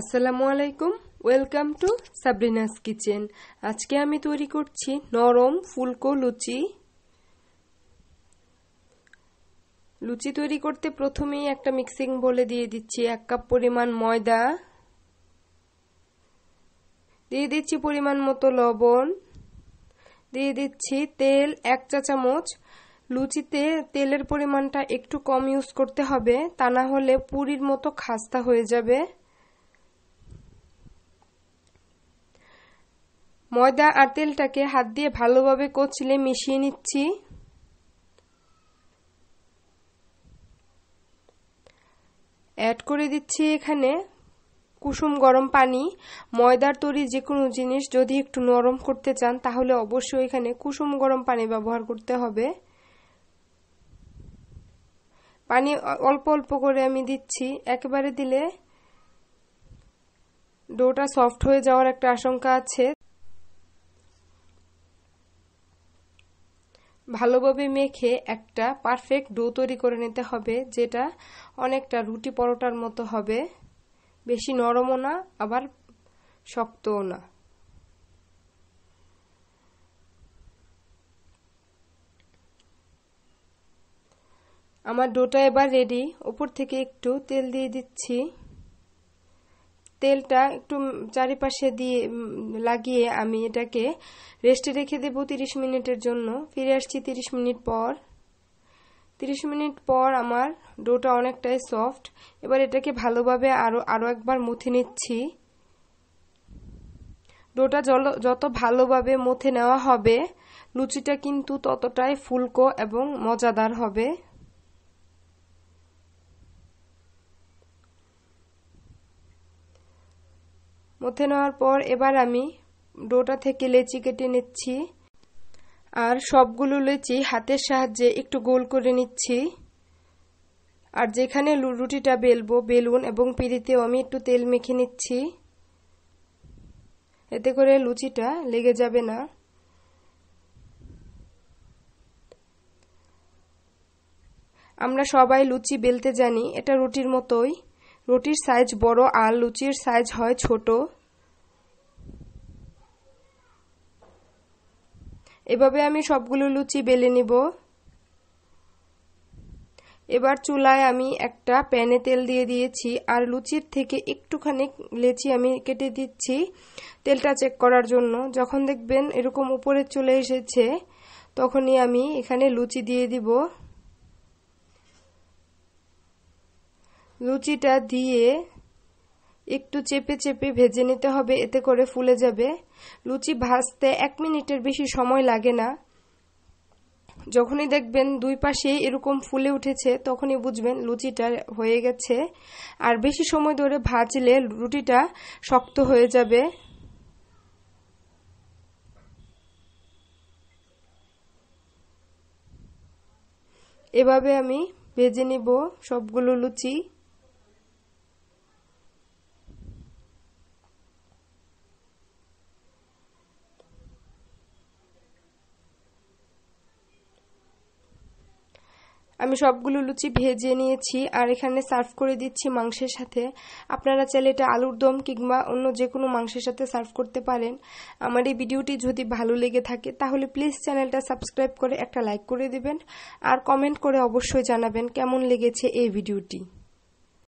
আসসালামু আলাইকুম welcome to Sabrina's kitchen আজকে আমি তৈরি করছি নরম ফুলকো লুচি লুচি তৈরি করতে প্রথমেই একটা মিক্সিং বলে দিয়ে দিচ্ছি এক কাপ পরিমাণ ময়দা দিয়ে দিচ্ছি পরিমাণ মতো লবণ দিয়ে দিচ্ছি তেল এক চা চামচ লুচিতে তেলের পরিমাণটা একটু কম ইউজ করতে হবে তা না হলে পুরীর মতো খাস্তা হয়ে যাবে ময়দা আর তেলটাকে হাত দিয়ে ভালোভাবে কচলে মিশিয়ে নিচ্ছি অ্যাড করে দিচ্ছি এখানে কুসুম গরম পানি ময়দার তৈরি যে কোনো জিনিস যদি একটু নরম করতে চান তাহলে অবশ্যই এখানে কুসুম গরম পানি ব্যবহার করতে হবে পানি অল্প অল্প করে আমি দিচ্ছি একেবারে দিলে ডোটা সফট হয়ে যাওয়ার একটা আশঙ্কা আছে ভালোভাবে মেখে একটা পারফেক্ট ডো তৈরি করে নিতে হবে যেটা অনেকটা রুটি পরোটার মতো হবে বেশি নরমও না আবার শক্তও না আমার ডোটা এবার রেডি ওপর থেকে একটু তেল দিয়ে দিচ্ছি তেলটা একটু চারিপাশে দিয়ে লাগিয়ে আমি এটাকে রেস্টে রেখে দেবো তিরিশ মিনিটের জন্য ফিরে আসছি তিরিশ মিনিট পর তিরিশ মিনিট পর আমার ডোটা অনেকটাই সফট এবার এটাকে ভালোভাবে আরও আরও একবার মুথে নিচ্ছি ডোটা জল যত ভালোভাবে মুথে নেওয়া হবে লুচিটা কিন্তু ততটাই ফুলকো এবং মজাদার হবে মথে নেওয়ার পর এবার আমি ডোটা থেকে লেচি কেটে নিচ্ছি আর সবগুলো লেচি হাতের সাহায্যে একটু গোল করে নিচ্ছি আর যেখানে রুটিটা বেলবো বেলুন এবং পিড়িতে আমি একটু তেল মেখে নিচ্ছি এতে করে লুচিটা লেগে যাবে না আমরা সবাই লুচি বেলতে জানি এটা রুটির মতোই রুটির সাইজ বড় আর লুচির সাইজ হয় ছোট এভাবে আমি সবগুলো লুচি বেলে নিব এবার চুলায় আমি একটা প্যানে তেল দিয়ে দিয়েছি আর লুচির থেকে একটুখানি লেচি আমি কেটে দিচ্ছি তেলটা চেক করার জন্য যখন দেখবেন এরকম উপরে চলে এসেছে তখনই আমি এখানে লুচি দিয়ে দিব লুচিটা দিয়ে একটু চেপে চেপে ভেজে নিতে হবে এতে করে ফুলে যাবে লুচি ভাজতে এক মিনিটের বেশি সময় লাগে না যখনই দেখবেন দুই পাশে এরকম ফুলে উঠেছে তখনই বুঝবেন লুচিটা হয়ে গেছে আর বেশি সময় ধরে ভাজলে রুটিটা শক্ত হয়ে যাবে এভাবে আমি ভেজে নিব সবগুলো লুচি আমি সবগুলো লুচি ভেজে নিয়েছি আর এখানে সার্ভ করে দিচ্ছি মাংসের সাথে আপনারা চাইলে এটা আলুর দম কিংবা অন্য যে কোনো মাংসের সাথে সার্ভ করতে পারেন আমার এই ভিডিওটি যদি ভালো লেগে থাকে তাহলে প্লিজ চ্যানেলটা সাবস্ক্রাইব করে একটা লাইক করে দিবেন আর কমেন্ট করে অবশ্যই জানাবেন কেমন লেগেছে এই ভিডিওটি